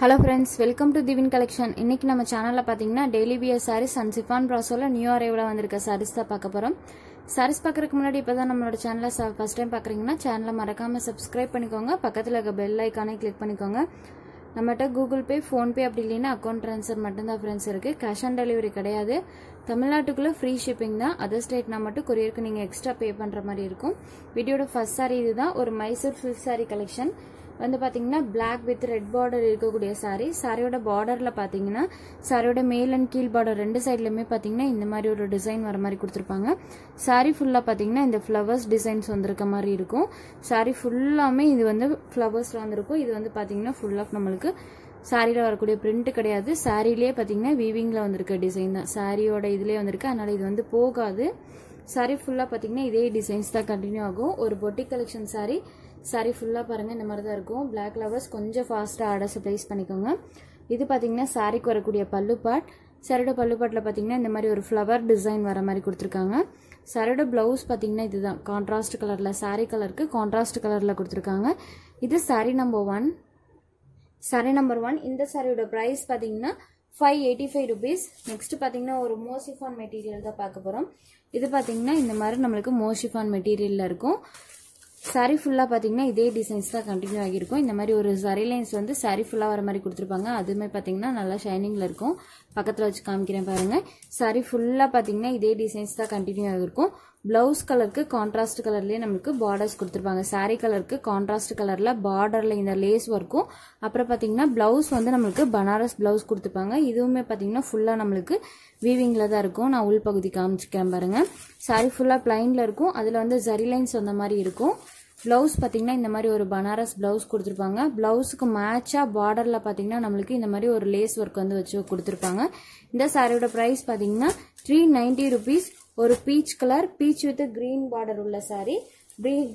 hello friends welcome to திவின் collection இன்னைக்கு நம்ம சேனலில் பார்த்தீங்கன்னா daily wear saris and chiffon ப்ராஸோவில் நியூ அரைவில் வந்திருக்க சாரீஸ் தான் பார்க்க போகிறோம் சாரீஸ் பார்க்குறதுக்கு முன்னாடி இப்போ தான் நம்மளோட சேனலை ஃபஸ்ட் டைம் பார்க்குறீங்கன்னா சேனலை மறக்காமல் சப்ஸ்கிரைப் பண்ணிக்கோங்க பக்கத்தில் இருக்க பெல் ஐக்கானே கிளிக் பண்ணிக்கோங்க நம்மகிட்ட கூகுள் பே ஃபோன்பே அப்படி இல்லைன்னா அக்கௌண்ட் ட்ரான்ஸ்ஃபர் மட்டும்தான் ஃப்ரெண்ட்ஸ் இருக்குது கேஷ் ஆன் டெலிவரி கிடையாது தமிழ்நாட்டுக்குள்ளே ஃப்ரீ ஷிப்பிங் தான் அதர் ஸ்டேட்னா மட்டும் கொரியருக்கு நீங்கள் எக்ஸ்ட்ரா பே பண்ணுற மாதிரி இருக்கும் வீடியோட ஃபஸ்ட் சாரி இதுதான் ஒரு மைசூர் சில்க் சாரி கலெக்ஷன் வந்து பார்த்தீங்கன்னா பிளாக் வித் ரெட் பார்டர் இருக்கக்கூடிய சாரீ சாரியோட பார்டரில் பார்த்தீங்கன்னா சாரியோட மேல் அண்ட் கீழ் பார்டர் ரெண்டு சைட்லையுமே பார்த்தீங்கன்னா இந்த மாதிரி ஒரு டிசைன் வர மாதிரி கொடுத்துருப்பாங்க சாரி ஃபுல்லாக பார்த்தீங்கன்னா இந்த ஃப்ளவர்ஸ் டிசைன்ஸ் வந்திருக்க மாதிரி இருக்கும் சாரி ஃபுல்லாமே இது வந்து ஃப்ளவர்ஸில் வந்திருக்கும் இது வந்து பார்த்தீங்கன்னா ஃபுல் ஆஃப் நம்மளுக்கு சாரியில் வரக்கூடிய பிரிண்ட் கிடையாது சாரிலேயே பார்த்தீங்கன்னா வீவிங்கில் வந்திருக்க டிசைன் தான் சாரியோட இதுலேயே வந்திருக்கு அதனால் இது வந்து போகாது சாரி ஃபுல்லாக பார்த்தீங்கன்னா இதே டிசைன்ஸ் தான் கண்டினியூ ஆகும் ஒரு பொட்டி கலெக்ஷன் சாரி சாரீ ஃபுல்லாக பாருங்கள் இந்த மாதிரி தான் இருக்கும் பிளாக் லவர்ஸ் கொஞ்சம் ஃபாஸ்ட்டாக ஆர்டர்ஸை ப்ளேஸ் பண்ணிக்கோங்க இது பார்த்தீங்கன்னா சாரிக்கு வரக்கூடிய பல்லு பாட் பல்லுப்பாட்டில் பல்லு பாட்டில் பார்த்தீங்கன்னா இந்த மாதிரி ஒரு ஃப்ளவர் டிசைன் வர மாதிரி கொடுத்துருக்காங்க சரடு ப்ளவுஸ் பார்த்தீங்கன்னா இதுதான் கான்ட்ராஸ்ட் கலரில் சாரீ கலருக்கு கான்ட்ராஸ்ட் கலரில் கொடுத்துருக்காங்க இது sari number one sari number one இந்த சாரியோட ப்ரைஸ் பார்த்தீங்கன்னா five eighty five rupees next பார்த்தீங்கன்னா ஒரு மோசிஃபான் மெட்டீரியல் தான் பார்க்க போகிறோம் இது பார்த்தீங்கன்னா இந்த மாதிரி நம்மளுக்கு மோசிஃபான் மெட்டீரியலில் இருக்கும் சாரீ ஃபுல்லாக பார்த்தீங்கன்னா இதே டிசைன்ஸ் தான் கண்டினியூ ஆகியிருக்கும் இந்த மாதிரி ஒரு சரி லைன்ஸ் வந்து சாரீ ஃபுல்லாக வர மாதிரி கொடுத்துருப்பாங்க அதுவுமே பார்த்தீங்கன்னா நல்லா ஷைனிங்கில் இருக்கும் பக்கத்தில் வச்சு காமிக்கிறேன் பாருங்கள் சாரீ ஃபுல்லாக பார்த்தீங்கன்னா இதே டிசைன்ஸ் தான் கண்டினியூ ஆகிருக்கும் ப்ளவுஸ் கலருக்கு கான்ட்ராஸ்ட் கலர்லேயே நம்மளுக்கு பார்டர்ஸ் கொடுத்துருப்பாங்க சாரி கலருக்கு கான்ட்ராஸ்ட் கலரில் பார்டரில் இந்த லேஸ் ஒர்க்கும் அப்புறம் பார்த்தீங்கன்னா ப்ளவுஸ் வந்து நம்மளுக்கு பனாரஸ் ப்ளவுஸ் கொடுத்துருப்பாங்க இதுவுமே பார்த்தீங்கன்னா ஃபுல்லாக நம்மளுக்கு வீவிங்ல தான் இருக்கும் நான் உள்பகுதி காமிச்சிருக்கேன் பாருங்கள் சாரி ஃபுல்லாக பிளைன்ல இருக்கும் அதில் வந்து ஜரி லைன்ஸ் வந்த மாதிரி இருக்கும் ப்ளவுஸ் பார்த்தீங்கன்னா இந்த மாதிரி ஒரு பனாரஸ் ப்ளவுஸ் கொடுத்துருப்பாங்க ப்ளவுஸுக்கு மேட்சாக பார்டரில் பார்த்தீங்கன்னா நம்மளுக்கு இந்த மாதிரி ஒரு லேஸ் ஒர்க் வந்து வச்சு கொடுத்துருப்பாங்க இந்த சாரியோட ப்ரைஸ் பார்த்தீங்கன்னா த்ரீ நைன்ட்டி ருபீஸ் ஒரு peach colour peach with green border உள்ள சாரி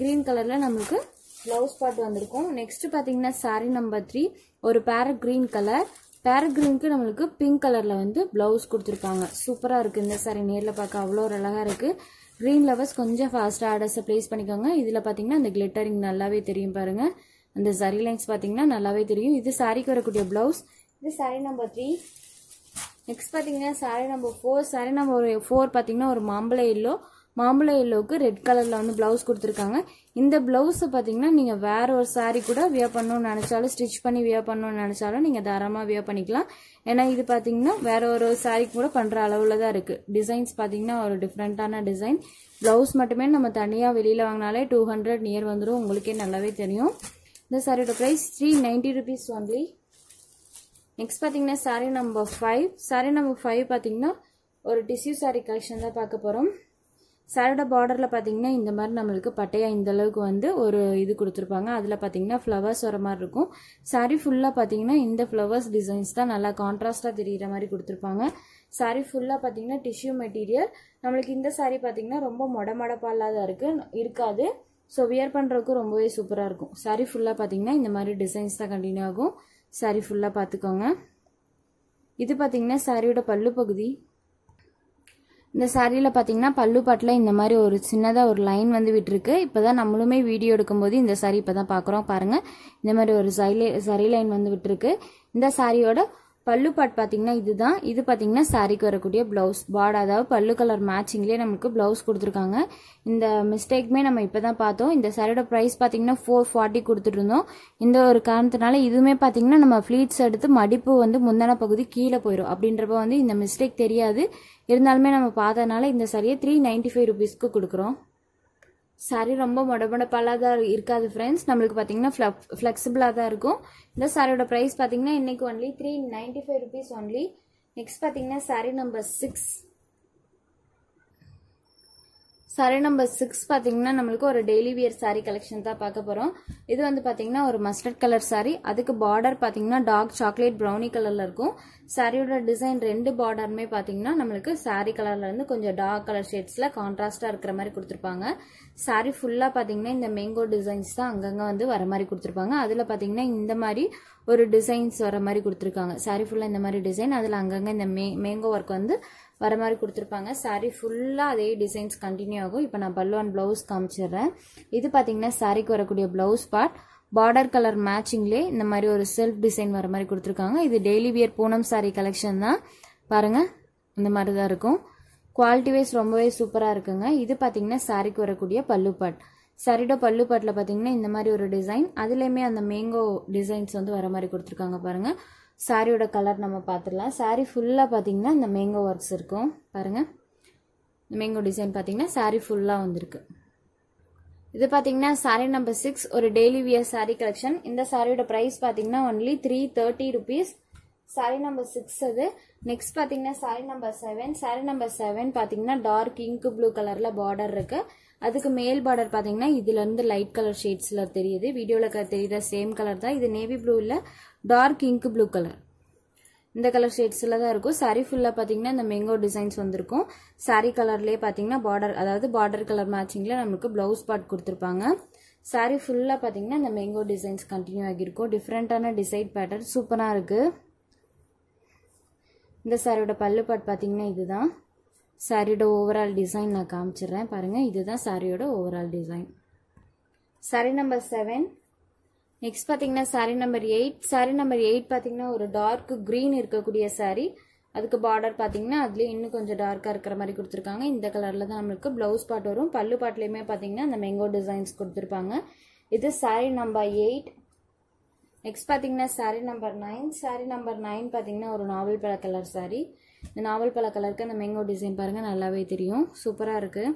கிரீன் கலரில் நமக்கு ப்ளவுஸ் பார்ட் வந்திருக்கும் நெக்ஸ்ட் பார்த்தீங்கன்னா சாரி நம்பர் த்ரீ ஒரு பேர கிரீன் கலர் பேர கிரீனுக்கு நம்மளுக்கு பிங்க் கலரில் வந்து ப்ளவுஸ் கொடுத்துருப்பாங்க சூப்பராக இருக்குது இந்த சாரி நேரில் பார்க்க அவ்வளோ ஒரு அழகாக இருக்குது க்ரீன் லவர்ஸ் கொஞ்சம் ஃபாஸ்ட்டாக ஆர்டர்ஸை ப்ளேஸ் பண்ணிக்கோங்க இதில் பார்த்தீங்கன்னா அந்த கிளிட்டரிங் நல்லாவே தெரியும் பாருங்கள் அந்த சரி லைன்ஸ் பார்த்தீங்கன்னா நல்லாவே தெரியும் இது சாரிக்கு வரக்கூடிய ப்ளவுஸ் இது சாரி நம்பர் த்ரீ நெக்ஸ்ட் பார்த்தீங்கன்னா sari number four sari number four பார்த்தீங்கன்னா ஒரு மாம்பழ எல்லோ மாம்பழ எல்லோவுக்கு ரெட் கலரில் வந்து ப்ளவுஸ் கொடுத்துருக்காங்க இந்த ப்ளவுஸை பார்த்தீங்கன்னா நீங்கள் வேற ஒரு சாரி கூட வியர் பண்ணணும்னு நினச்சாலும் ஸ்டிச் பண்ணி வியர் பண்ணணும்னு நினச்சாலும் நீங்கள் தாராளமாக வியர் பண்ணிக்கலாம் ஏன்னா இது பார்த்தீங்கன்னா வேற ஒரு சாரி கூட பண்ணுற அளவில் தான் இருக்குது டிசைன்ஸ் பார்த்தீங்கன்னா ஒரு டிஃப்ரெண்ட்டான டிசைன் ப்ளவுஸ் மட்டுமே நம்ம தனியாக வெளியில் வாங்கினாலே டூ ஹண்ட்ரட் நியர் வந்துடும் உங்களுக்கே நல்லாவே தெரியும் இந்த சாரியோட price three ninety rupees only next பார்த்தீங்கன்னா sari number five sari number five பார்த்தீங்கன்னா ஒரு டிஷ்யூ சாரி கலெக்ஷன் தான் பார்க்க போகிறோம் சாரியோட பார்டரில் பார்த்தீங்கன்னா இந்த மாதிரி நம்மளுக்கு பட்டையாக இந்த அளவுக்கு வந்து ஒரு இது கொடுத்துருப்பாங்க அதில் பார்த்தீங்கன்னா ஃப்ளவர்ஸ் வர மாதிரி இருக்கும் சாரி ஃபுல்லாக பார்த்தீங்கன்னா இந்த ஃப்ளவர்ஸ் டிசைன்ஸ் தான் நல்லா கான்ட்ராஸ்டாக தெரிகிற மாதிரி கொடுத்துருப்பாங்க சாரி ஃபுல்லாக பார்த்தீங்கன்னா டிஷ்யூ மெட்டீரியல் நம்மளுக்கு இந்த சாரி பார்த்தீங்கன்னா ரொம்ப மொடமடப்பாலாக இருக்குது இருக்காது ஸோ வியர் பண்ணுறதுக்கு ரொம்பவே சூப்பராக இருக்கும் சாரி ஃபுல்லாக பார்த்தீங்கன்னா இந்த மாதிரி டிசைன்ஸ் தான் கண்டினியூ ஆகும் சாரி ஃபுல்லாக பார்த்துக்கோங்க இது பார்த்தீங்கன்னா சாரியோட பல்லு பகுதி இந்த சாரியில் பார்த்தீங்கன்னா பல்லு பாட்டில் இந்த மாதிரி ஒரு சின்னதாக ஒரு லைன் வந்து விட்டுருக்கு இப்போ தான் நம்மளுமே வீடியோ எடுக்கும்போது இந்த சாரி இப்போ தான் பார்க்குறோம் பாருங்கள் இந்த மாதிரி ஒரு சைலே சரி லைன் வந்து விட்டுருக்கு இந்த சாரியோட பல்லு பாட் பார்த்தீங்கன்னா இதுதான் இது பார்த்தீங்கன்னா சாரிக்கு வரக்கூடிய ப்ளவுஸ் பாட் அதாவது பல்லு கலர் மேட்சிங்லேயே நமக்கு ப்ளவுஸ் கொடுத்துருக்காங்க இந்த மிஸ்டேக்குமே நம்ம இப்போ தான் பார்த்தோம் இந்த சாரியோட ப்ரைஸ் பார்த்தீங்கன்னா ஃபோர் ஃபார்ட்டி கொடுத்துட்ருந்தோம் இந்த ஒரு காரணத்தினால இதுவுமே பார்த்தீங்கன்னா நம்ம ஃப்ளீட்ஸ் எடுத்து மடிப்பு வந்து முந்தான பகுதி கீழே போயிடும் அப்படின்றப்ப வந்து இந்த மிஸ்டேக் தெரியாது இருந்தாலுமே நம்ம பார்த்ததுனால இந்த சாரியை த்ரீ நைன்ட்டி ஃபைவ் ருபீஸ்க்கு கொடுக்குறோம் சாரீ ரொம்ப மொடமொடப்பாலாக தான் இருக்காது ஃப்ரெண்ட்ஸ் நம்மளுக்கு பார்த்தீங்கன்னா ஃப்ளக் ஃப்ளெக்சிபிளாக தான் இருக்கும் இந்த சாரியோட ப்ரைஸ் பார்த்தீங்கன்னா இன்றைக்கி only three ninety five rupees only next பார்த்தீங்கன்னா sari number six sari number six பார்த்தீங்கன்னா நம்மளுக்கு ஒரு டெய்லி வியர் சாரீ கலெக்ஷன் தான் பார்க்க போகிறோம் இது வந்து பார்த்தீங்கன்னா ஒரு மஸ்டர்ட் கலர் சாரி அதுக்கு பார்டர் பார்த்தீங்கன்னா டார்க் சாக்லேட் ப்ரௌனி கலரில் இருக்கும் சாரியோட டிசைன் ரெண்டு பார்டருமே பார்த்தீங்கன்னா நம்மளுக்கு சாரீ கலரில் இருந்து கொஞ்சம் டார்க் கலர் ஷேட்ஸில் கான்ட்ராஸ்டாக இருக்கிற மாதிரி கொடுத்துருப்பாங்க சாரி ஃபுல்லாக பார்த்தீங்கன்னா இந்த மேங்கோ டிசைன்ஸ் தான் அங்கங்கே வந்து வர மாதிரி கொடுத்துருப்பாங்க அதில் பார்த்தீங்கன்னா இந்த மாதிரி ஒரு டிசைன்ஸ் வர மாதிரி கொடுத்துருக்காங்க சாரீ ஃபுல்லாக இந்த மாதிரி டிசைன் அதில் அங்கங்கே இந்த மே மேங்கோ ஒர்க் வந்து வர மாதிரி கொடுத்துருப்பாங்க சாரி ஃபுல்லாக அதே டிசைன்ஸ் கண்டினியூ ஆகும் இப்போ நான் பல்லு அண்ட் ப்ளவுஸ் காமிச்சிடுறேன் இது பார்த்தீங்கன்னா சாரிக்கு வரக்கூடிய ப்ளவுஸ் பார்ட் பார்டர் கலர் மேட்சிங்லே இந்த மாதிரி ஒரு செல்ஃப் டிசைன் வர மாதிரி கொடுத்துருக்காங்க இது daily wear Poonam sari collection தான் பாருங்க இந்த மாதிரி தான் இருக்கும் குவாலிட்டி வைஸ் ரொம்பவே சூப்பராக இருக்குங்க இது பார்த்தீங்கன்னா சாரிக்கு வரக்கூடிய பல்லுப்பாட் சரிடோ பல்லுப்பாட்டில் பார்த்தீங்கன்னா இந்த மாதிரி ஒரு டிசைன் அதுலேயுமே அந்த மேங்கோ டிசைன்ஸ் வந்து வர மாதிரி கொடுத்துருக்காங்க பாருங்கள் சாரியோட கலர் நம்ம பார்த்துடலாம் சாரி ஃபுல்லாக பார்த்தீங்கன்னா இந்த மேங்கோ ஒர்க்ஸ் இருக்கும் பாருங்கள் மேங்கோ டிசைன் பார்த்திங்கன்னா சாரி ஃபுல்லாக வந்திருக்கு இது பார்த்தீங்கன்னா சாரி நம்பர் சிக்ஸ் ஒரு டெய்லி வியர் சாரி கலெக்ஷன் இந்த சாரியோட ப்ரைஸ் பார்த்தீங்கன்னா only three thirty rupees sari number six அது நெக்ஸ்ட் பார்த்தீங்கன்னா sari number seven sari number seven பார்த்தீங்கன்னா டார்க் இங்க் ப்ளூ கலரில் பார்டர் இருக்கு அதுக்கு மேல் பார்டர் பார்த்தீங்கன்னா இதுலேருந்து லைட் கலர் ஷேட்ஸில் தெரியுது வீடியோவில் தெரியுது சேம் கலர் தான் இது நேவி ப்ளூவில் டார்க் இங்க் ப்ளூ கலர் இந்த கலர் ஷேட்ஸில் தான் இருக்கும் சாரி ஃபுல்லாக பார்த்தீங்கன்னா இந்த மெங்கோ டிசைன்ஸ் வந்திருக்கும் சாரி கலர்லேயே பார்த்தீங்கன்னா பார்டர் அதாவது பார்டர் கலர் மேட்சிங்கில் நம்மளுக்கு ப்ளவுஸ் பார்ட் கொடுத்துருப்பாங்க சாரீ ஃபுல்லாக பார்த்தீங்கன்னா இந்த மெங்கோ டிசைன்ஸ் கண்டினியூ ஆகியிருக்கும் டிஃப்ரெண்ட்டான டிசைன் பேட்டர்ன் சூப்பராக இருக்குது இந்த சாரியோட பல்லு பாட் பார்த்தீங்கன்னா இதுதான் சாரியோட ஓவரால் டிசைன் நான் காமிச்சிடுறேன் பாருங்கள் இதுதான் சாரியோட overall design sari number seven next பார்த்தீங்கன்னா sari number eight sari number eight பார்த்தீங்கன்னா ஒரு டார்க் க்ரீன் இருக்கக்கூடிய சாரி அதுக்கு பார்டர் பார்த்தீங்கன்னா அதுலேயும் இன்னும் கொஞ்சம் டார்க்காக இருக்கிற மாதிரி கொடுத்துருக்காங்க இந்த கலரில் தான் நம்மளுக்கு ப்ளவுஸ் பாட் வரும் பல்லு பாட்லேயுமே பார்த்தீங்கன்னா அந்த மேங்கோ டிசைன்ஸ் கொடுத்துருப்பாங்க இது சாரி நம்பர் எயிட் நெக்ஸ்ட் பார்த்தீங்கன்னா sari number nine sari number nine பார்த்தீங்கன்னா ஒரு நாவல் பழ கலர் சாரி இந்த நாவல் பல கலருக்கு அந்த மேங்கோ டிசைன் பாருங்கள் நல்லாவே தெரியும் சூப்பராக இருக்குது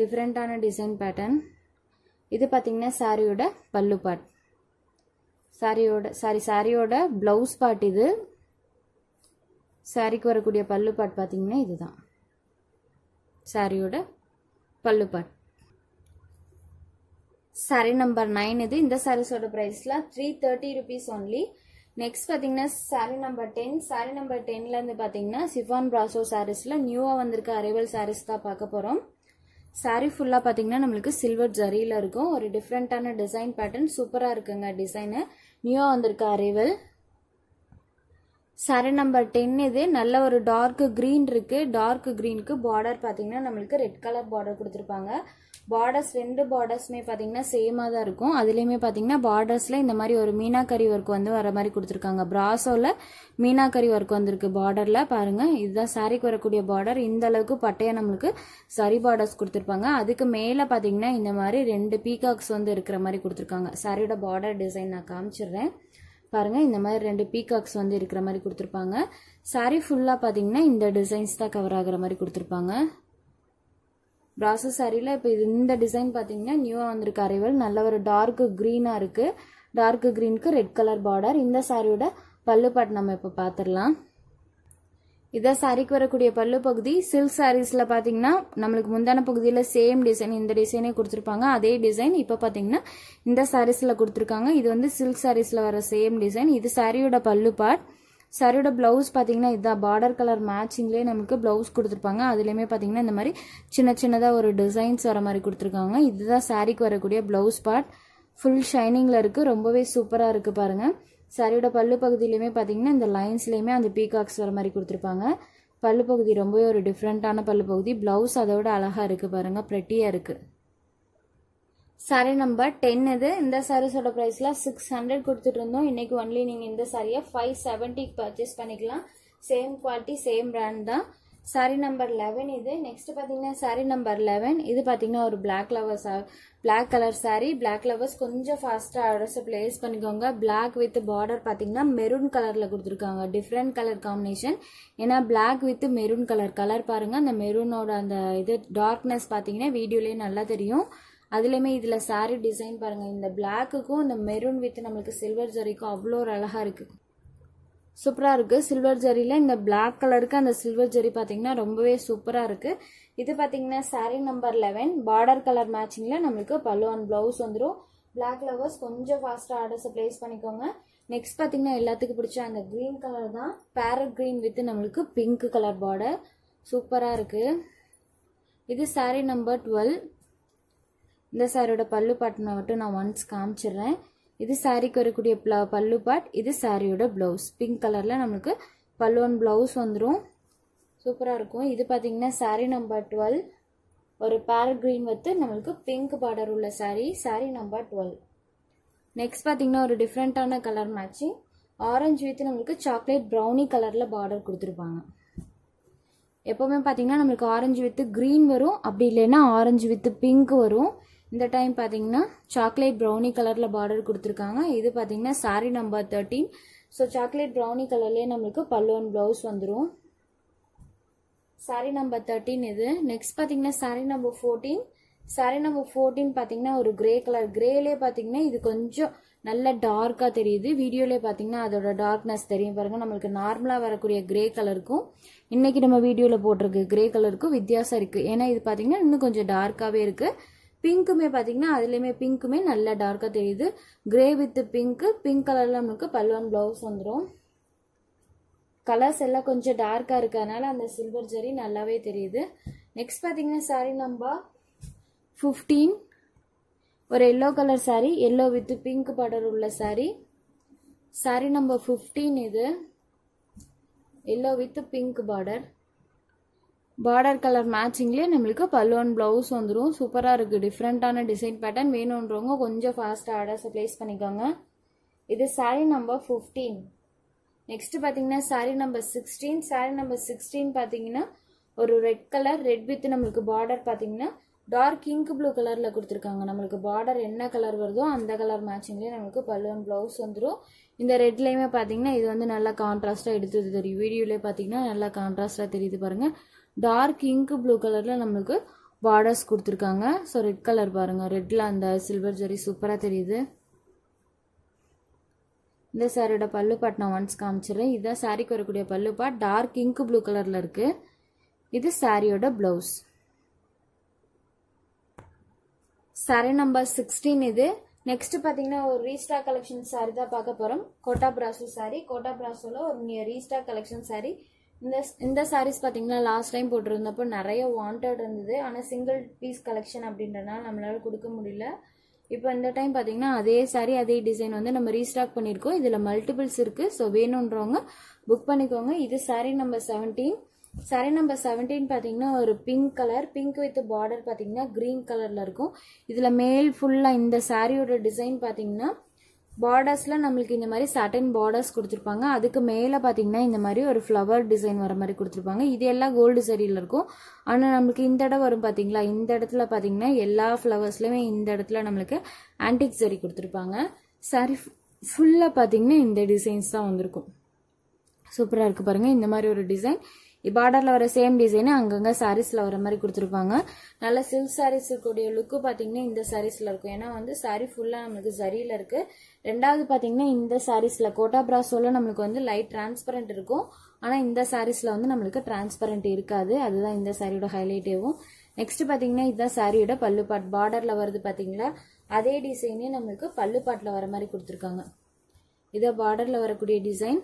டிஃப்ரெண்ட்டான டிசைன் பேட்டர்ன் இது பார்த்தீங்கன்னா சாரியோட பல்லு பாட் சாரியோட சாரி சாரியோட ப்ளவுஸ் பார்ட் இது சாரிக்கு வரக்கூடிய பல்லு பாட் பார்த்திங்கன்னா இதுதான் சாரியோட பல்லு பாட் சாரி நம்பர் நைன் இது இந்த சாரீஸோட ப்ரைஸ்லாம் three thirty rupees only next பார்த்தீங்கன்னா sari number ten sari number டென்லேருந்து பார்த்தீங்கன்னா சிஃபான் பிராசோ சாரீஸில் நியூவாக வந்திருக்க அரைவல் சாரீஸ் தான் பார்க்க போகிறோம் சாரீ ஃபுல்லாக பார்த்தீங்கன்னா நம்மளுக்கு சில்வர் ஜரியில இருக்கும் ஒரு டிஃப்ரெண்ட்டான டிசைன் பேட்டர்ன் சூப்பராக இருக்குங்க டிசைனு நியூ வந்திருக்கு அரைவல் சர நம்பர் டென் இது நல்ல ஒரு டார்க் க்ரீன் இருக்குது டார்க் க்ரீனுக்கு பார்டர் பார்த்தீங்கன்னா நம்மளுக்கு ரெட் கலர் பார்டர் கொடுத்துருப்பாங்க பார்டர்ஸ் ரெண்டு பார்டர்ஸ்மே பார்த்தீங்கன்னா சேமாக தான் இருக்கும் அதுலேயுமே பார்த்தீங்கன்னா பார்டர்ஸில் இந்த மாதிரி ஒரு மீனாக்கரி ஒர்க் வந்து வர மாதிரி கொடுத்துருக்காங்க ப்ராசோவில் மீனாக்கரி ஒர்க் வந்திருக்கு பார்டரில் பாருங்கள் இதுதான் சாரிக்கு வரக்கூடிய பார்டர் இந்த அளவுக்கு பட்டையை நம்மளுக்கு சரி பார்டர்ஸ் கொடுத்துருப்பாங்க அதுக்கு மேலே பார்த்தீங்கன்னா இந்த மாதிரி ரெண்டு பீகாக்ஸ் வந்து இருக்கிற மாதிரி கொடுத்துருக்காங்க சாரியோட பார்டர் டிசைன் நான் காமிச்சிடுறேன் பாருங்கள் இந்த மாதிரி ரெண்டு பீகாக்ஸ் வந்து இருக்கிற மாதிரி கொடுத்துருப்பாங்க சாரி ஃபுல்லாக பார்த்தீங்கன்னா இந்த டிசைன்ஸ் தான் கவர் ஆகிற மாதிரி கொடுத்துருப்பாங்க ப்ராசஸ் சாரியில் இப்போ இது இந்த டிசைன் பார்த்தீங்கன்னா நியூவாக வந்திருக்கு அரைவல் நல்ல ஒரு டார்க் க்ரீனாக இருக்குது டார்க் க்ரீனுக்கு ரெட் கலர் பார்டர் இந்த சாரியோட பல்லு பாட்டு நம்ம இப்போ பார்த்துடலாம் இதான் சாரிக்கு வரக்கூடிய பல்லு பகுதி சில்க் சாரீஸில் பார்த்தீங்கன்னா நம்மளுக்கு முந்தான பகுதியில் சேம் டிசைன் இந்த டிசைனே கொடுத்துருப்பாங்க அதே டிசைன் இப்போ பார்த்தீங்கன்னா இந்த சாரீஸில் கொடுத்துருக்காங்க இது வந்து சில்க் சாரீஸில் வர சேம் டிசைன் இது சாரியோட பல்லு பாட் சரியோட ப்ளவுஸ் பார்த்தீங்கன்னா இதுதான் பார்டர் கலர் மேட்சிங்லேயே நமக்கு ப்ளவுஸ் கொடுத்துருப்பாங்க அதுலேயுமே பார்த்தீங்கன்னா இந்த மாதிரி சின்ன சின்னதாக ஒரு டிசைன்ஸ் வர மாதிரி கொடுத்துருக்காங்க இதுதான் சாரிக்கு வரக்கூடிய ப்ளவுஸ் பார்ட் ஃபுல் ஷைனிங்கில் இருக்குது ரொம்பவே சூப்பராக இருக்குது பாருங்கள் சாரியோட பல்லு பகுதியிலையுமே பார்த்தீங்கன்னா இந்த லைன்ஸ்லேயுமே அந்த பீகாக்ஸ் வர மாதிரி கொடுத்துருப்பாங்க பல்லு பகுதி ரொம்பவே ஒரு டிஃப்ரெண்ட்டான பல்லு பகுதி ப்ளவுஸ் அதோட அழகாக இருக்குது பாருங்கள் ப்ரெட்டியாக இருக்குது சாரி நம்பர் டென் இது இந்த சாரீஸோட ப்ரைஸில் சிக்ஸ் ஹண்ட்ரட் கொடுத்துட்டு இருந்தோம் இன்னைக்கு ஒன்லி நீங்கள் இந்த சாரியை ஃபைவ் செவன்டிக்கு பர்ச்சேஸ் பண்ணிக்கலாம் சேம் குவாலிட்டி சேம் பிராண்ட் தான் சாரி நம்பர் லெவன் இது நெக்ஸ்ட் பார்த்தீங்கன்னா சாரி நம்பர் லெவன் இது பார்த்தீங்கன்னா ஒரு black lovers black colour sari black lovers கொஞ்சம் ஃபாஸ்ட்டாக அட்ரஸ் பிளேஸ் பண்ணிக்கோங்க பிளாக் வித் பார்டர் பாத்தீங்கன்னா மெரூன் கலரில் கொடுத்துருக்காங்க டிஃப்ரெண்ட் கலர் காம்பினேஷன் ஏன்னா black with maroon colour colour பாருங்கள் அந்த மெரூனோட அந்த இது டார்க்னஸ் பார்த்தீங்கன்னா வீடியோலயே நல்லா தெரியும் அதுலேயுமே இதில் சாரி டிசைன் பாருங்கள் இந்த பிளாக்குக்கும் இந்த மெரூன் வித் நம்மளுக்கு சில்வர் ஜரிக்கும் அவ்வளோ ஒரு அழகாக இருக்குது சூப்பராக இருக்குது சில்வர் ஜரியில் இந்த பிளாக் கலருக்கு அந்த சில்வர் ஜரி பார்த்தீங்கன்னா ரொம்பவே சூப்பராக இருக்குது இது பார்த்தீங்கன்னா sari number eleven border colour மேட்சிங்கில் நம்மளுக்கு பல்லு அண்ட் ப்ளவுஸ் வந்துடும் பிளாக் லவர்ஸ் கொஞ்சம் ஃபாஸ்ட்டாக ஆர்டர்ஸை ப்ளேஸ் பண்ணிக்கோங்க நெக்ஸ்ட் பார்த்தீங்கன்னா எல்லாத்துக்கும் பிடிச்ச அந்த க்ரீன் கலர் தான் பேரட் க்ரீன் வித் நம்மளுக்கு பிங்க் கலர் பார்டர் சூப்பராக இருக்குது இது சாரி நம்பர் டுவெல் இந்த சாரியோட பல்லு பாட்டு மட்டும் நான் ஒன்ஸ் காமிச்சிடுறேன் இது சாரிக்கு வரக்கூடிய ப்ள பல்லு பாட் இது சாரியோட ப்ளவுஸ் பிங்க் கலரில் நம்மளுக்கு பல்லுவன் ப்ளவுஸ் வந்துடும் சூப்பராக இருக்கும் இது பார்த்தீங்கன்னா சாரி நம்பர் டுவெல் ஒரு பேர கிரீன் வந்து நம்மளுக்கு பிங்க் பார்டர் உள்ள sari sari number twelve next பார்த்தீங்கன்னா ஒரு டிஃப்ரெண்ட்டான கலர் மேட்சிங் ஆரஞ்சு வித்து நம்மளுக்கு சாக்லேட் ப்ரௌனி கலரில் பார்டர் கொடுத்துருப்பாங்க எப்போவுமே பார்த்தீங்கன்னா நம்மளுக்கு ஆரஞ்சு வித்து க்ரீன் வரும் அப்படி இல்லைன்னா ஆரஞ்சு வித்து பிங்க் வரும் இந்த டைம் பார்த்தீங்கன்னா சாக்லேட் ப்ரௌனி கலரில் பார்டர் கொடுத்துருக்காங்க இது பார்த்தீங்கன்னா sari number thirteen so chocolate brownie கலர்லேயே நம்மளுக்கு பல்லுவன் ப்ளவுஸ் வந்துடும் சாரி நம்பர் தேர்ட்டீன் இது நெக்ஸ்ட் பார்த்தீங்கன்னா sari number fourteen sari number fourteen பார்த்தீங்கன்னா ஒரு கிரே கலர் கிரேலே பார்த்தீங்கன்னா இது கொஞ்சம் நல்ல டார்க்காக தெரியுது வீடியோலே பார்த்தீங்கன்னா அதோட டார்க்னஸ் தெரியும் பாருங்கள் நம்மளுக்கு நார்மலாக வரக்கூடிய கிரே கலருக்கும் இன்றைக்கி நம்ம வீடியோவில் போட்டிருக்கு கிரே கலருக்கும் வித்தியாசம் இருக்குது ஏன்னா இது பார்த்தீங்கன்னா இன்னும் கொஞ்சம் டார்க்காகவே இருக்குது பிங்க்குமே பார்த்தீங்கன்னா அதுலேயுமே பிங்க்குமே நல்லா டார்க்காக தெரியுது கிரே வித் பிங்க்கு பிங்க் கலரில் நமக்கு பல்வான் ப்ளவுஸ் வந்துடும் கலர்ஸ் எல்லாம் கொஞ்சம் டார்க்காக இருக்கிறதுனால அந்த சில்வர் ஜெரி நல்லாவே தெரியுது நெக்ஸ்ட் பார்த்தீங்கன்னா சாரீ நம்பர் ஃபிஃப்டீன் ஒரு yellow colour sari yellow with pink border உள்ள சாரீ சாரீ நம்பர் ஃபிஃப்டீன் இது yellow with pink border border colour மேட்சிங்லேயே நம்மளுக்கு பல்லுவன் ப்ளவுஸ் வந்துடும் சூப்பராக இருக்குது டிஃப்ரெண்ட்டான டிசைன் பேட்டர்ன் வேணுன்றவங்க கொஞ்சம் ஃபாஸ்ட்டாக ஆர்டர்ஸை ப்ளேஸ் பண்ணிக்கோங்க இது சாரீ நம்பர் ஃபிஃப்டீன் நெக்ஸ்ட்டு பார்த்தீங்கன்னா sari number sixteen sari number sixteen பார்த்தீங்கன்னா ஒரு ரெட் கலர் ரெட் வித் நம்மளுக்கு பார்டர் பார்த்தீங்கன்னா டார்க் இங்க் ப்ளூ கலரில் கொடுத்துருக்காங்க நம்மளுக்கு பார்டர் என்ன கலர் வருதோ அந்த கலர் மேட்சிங்லேயே நம்மளுக்கு பல்லுவன் ப்ளவுஸ் வந்துடும் இந்த ரெட்லேயுமே பார்த்தீங்கன்னா இது வந்து நல்லா கான்ட்ராஸ்ட்டாக எடுத்து தெரியும் வீடியோலேயே பார்த்தீங்கன்னா நல்லா கான்ட்ராஸ்ட்டாக தெரியுது பாருங்கள் டார்க் இங்கு ப்ளூ கலரில் நம்மளுக்கு பார்டர்ஸ் கொடுத்துருக்காங்க ஸோ ரெட் கலர் பாருங்கள் ரெட்டில் அந்த சில்வர் ஜரி சூப்பராக தெரியுது இந்த சாரியோட பல்லு பாட் நான் ஒன்ஸ் காமிச்சிடுறேன் இதுதான் சாரிக்கு வரக்கூடிய பல்லு பாட் டார்க் இங்கு ப்ளூ கலரில் இருக்குது இது சாரியோட ப்ளவுஸ் சாரி நம்பர் சிக்ஸ்டீன் இது நெக்ஸ்ட் பார்த்தீங்கன்னா ஒரு ரீஸ்டா கலெக்ஷன் சாரி தான் பார்க்க போகிறோம் கோட்டா பிராசோ சாரி கோட்டா பிராசோவில் ஒரு ரீஸ்டா கலெக்ஷன் சாரி இந்த இந்த சாரீஸ் பார்த்தீங்கன்னா லாஸ்ட் டைம் போட்டிருந்தப்போ நிறைய வாண்டட் இருந்தது ஆனால் சிங்கிள் பீஸ் கலெக்ஷன் அப்படின்றனால நம்மளால் கொடுக்க முடியல இப்போ இந்த டைம் பார்த்தீங்கன்னா அதே சாரி அதே டிசைன் வந்து நம்ம ரீஸ்டாக் பண்ணியிருக்கோம் இதில் மல்டிபிள்ஸ் இருக்குது ஸோ வேணுன்றவங்க புக் பண்ணிக்கோங்க இது sari number seventeen sari number seventeen பார்த்தீங்கன்னா ஒரு pink colour pink with border பார்த்தீங்கன்னா க்ரீன் கலரில் இருக்கும் இதில் மேல் ஃபுல்லாக இந்த சாரியோட டிசைன் பார்த்தீங்கன்னா பார்டர்ஸில் நம்மளுக்கு இந்த மாதிரி சட்டன் பார்டர்ஸ் கொடுத்துருப்பாங்க அதுக்கு மேலே பார்த்தீங்கன்னா இந்த மாதிரி ஒரு ஃப்ளவர் டிசைன் வர மாதிரி கொடுத்துருப்பாங்க இது எல்லாம் கோல்டு சரியில் இருக்கும் ஆனால் நம்மளுக்கு இந்த இடம் வரும் பார்த்தீங்களா இந்த இடத்துல பார்த்தீங்கன்னா எல்லா ஃப்ளவர்ஸ்லையுமே இந்த இடத்துல நம்மளுக்கு ஆன்டிக் சரி கொடுத்துருப்பாங்க சாரி ஃபுல்லாக பார்த்தீங்கன்னா இந்த டிசைன்ஸ் தான் வந்திருக்கும் சூப்பராக இருக்குது பாருங்கள் இந்த மாதிரி ஒரு டிசைன் பார்டரில் வர சேம் டிசைனே அங்கங்கே சாரீஸில் வர மாதிரி கொடுத்துருப்பாங்க நல்ல சில்க் சாரீஸ் இருக்கக்கூடிய லுக்கு பார்த்தீங்கன்னா இந்த சாரீஸ்ல இருக்கும் ஏன்னா வந்து சாரி ஃபுல்லாக நம்மளுக்கு சரியில இருக்குது ரெண்டாவது பார்த்தீங்கன்னா இந்த சாரீஸில் கோட்டா பிராசோல நம்மளுக்கு வந்து லைட் டிரான்ஸ்பரண்ட் இருக்கும் ஆனால் இந்த சாரீஸில் வந்து நம்மளுக்கு டிரான்ஸ்பரண்ட் இருக்காது அதுதான் இந்த சாரியோட ஹைலைட்டேவும் நெக்ஸ்ட் பார்த்தீங்கன்னா இதுதான் சாரியோட பல்லு பாட் பார்டரில் வருது பார்த்தீங்களா அதே டிசைனே நம்மளுக்கு பல்லு பாட்டில் வர மாதிரி கொடுத்துருக்காங்க இதை பார்டரில் வரக்கூடிய டிசைன்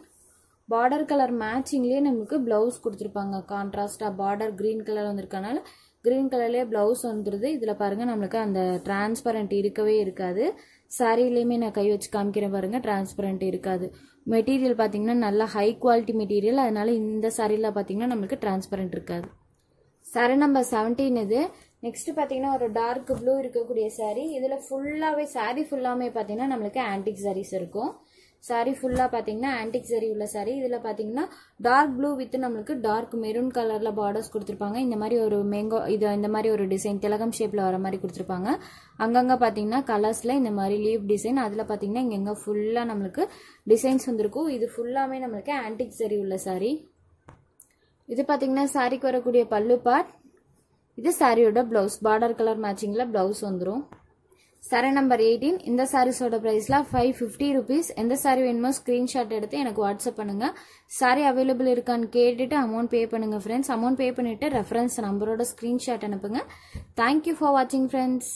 பார்டர் கலர் மேட்சிங்லேயே நம்மளுக்கு ப்ளவுஸ் கொடுத்துருப்பாங்க கான்ட்ராஸ்டாக பார்டர் க்ரீன் கலர் வந்திருக்கனால க்ரீன் கலர்லேயே ப்ளவுஸ் வந்துடுது இதில் பாருங்கள் நம்மளுக்கு அந்த டிரான்ஸ்பரண்ட் இருக்கவே இருக்காது சாரீலையுமே நான் கை வச்சு காமிக்கிறேன் பாருங்கள் டிரான்ஸ்பரண்ட் இருக்காது மெட்டீரியல் பார்த்தீங்கன்னா நல்லா ஹை குவாலிட்டி மெட்டீரியல் அதனால் இந்த சாரியில் பார்த்தீங்கன்னா நம்மளுக்கு டிரான்ஸ்பரண்ட் இருக்காது சாரி நம்பர் செவன்டீன் இது நெக்ஸ்ட் பார்த்தீங்கன்னா ஒரு டார்க் ப்ளூ இருக்கக்கூடிய சாரீ இதில் ஃபுல்லாகவே சாரீ ஃபுல்லாமே பார்த்தீங்கன்னா நம்மளுக்கு ஆன்டிக் சாரீஸ் இருக்கும் சாரி ஃபுல்லாக பார்த்தீங்கன்னா ஆன்டிக் சரி உள்ள சாரி இதில் பார்த்தீங்கன்னா டார்க் ப்ளூ வித் நம்மளுக்கு டார்க் மெரூன் கலரில் பார்டர்ஸ் கொடுத்துருப்பாங்க இந்த மாதிரி ஒரு மேங்கோ இது இந்த மாதிரி ஒரு டிசைன் திலகம் ஷேப்பில் வர மாதிரி கொடுத்துருப்பாங்க அங்கங்கே பார்த்தீங்கன்னா கலர்ஸில் இந்த மாதிரி லீவ் டிசைன் அதில் பார்த்தீங்கன்னா இங்கெங்க ஃபுல்லாக நம்மளுக்கு டிசைன்ஸ் வந்திருக்கும் இது ஃபுல்லாமே நம்மளுக்கு ஆன்டிக் சரி உள்ள சாரீ இது பார்த்தீங்கன்னா சாரிக்கு வரக்கூடிய பல்லு பார்ட் இது சாரியோட ப்ளவுஸ் பார்டர் கலர் மேட்சிங்கில் ப்ளவுஸ் வந்துடும் சாரீ நம்பர் எயிட்டீன் இந்த சாரீஸோட ப்ரைஸ்லாம் ஃபைவ் ஃபிஃப்டி ருபீஸ் எந்த சாரீ வேணுமோ ஸ்கிரீன்ஷாட் எடுத்து எனக்கு வாட்ஸ்அப் பண்ணுங்கள் சாரி அவைலபிள் இருக்கான்னு கேட்டுட்டு அமௌண்ட் பே பண்ணுங்கள் ஃப்ரெண்ட்ஸ் அமௌண்ட் பே பண்ணிவிட்டு ரெஃபரன்ஸ் நம்பரோட ஸ்கிரீன்ஷாட் அனுப்புங்க தேங்க்யூ ஃபார் வாட்சிங் ஃப்ரெண்ட்ஸ்